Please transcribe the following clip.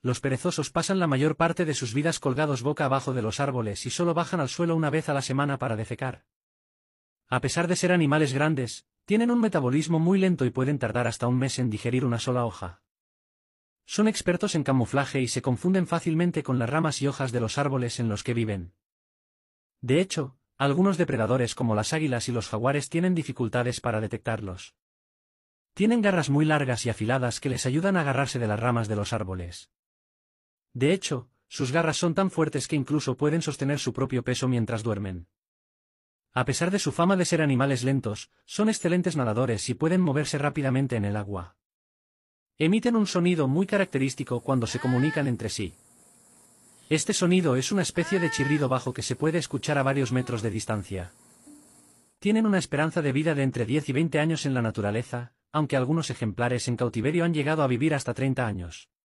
Los perezosos pasan la mayor parte de sus vidas colgados boca abajo de los árboles y solo bajan al suelo una vez a la semana para defecar. A pesar de ser animales grandes, tienen un metabolismo muy lento y pueden tardar hasta un mes en digerir una sola hoja. Son expertos en camuflaje y se confunden fácilmente con las ramas y hojas de los árboles en los que viven. De hecho, algunos depredadores como las águilas y los jaguares tienen dificultades para detectarlos. Tienen garras muy largas y afiladas que les ayudan a agarrarse de las ramas de los árboles. De hecho, sus garras son tan fuertes que incluso pueden sostener su propio peso mientras duermen. A pesar de su fama de ser animales lentos, son excelentes nadadores y pueden moverse rápidamente en el agua. Emiten un sonido muy característico cuando se comunican entre sí. Este sonido es una especie de chirrido bajo que se puede escuchar a varios metros de distancia. Tienen una esperanza de vida de entre 10 y 20 años en la naturaleza, aunque algunos ejemplares en cautiverio han llegado a vivir hasta 30 años.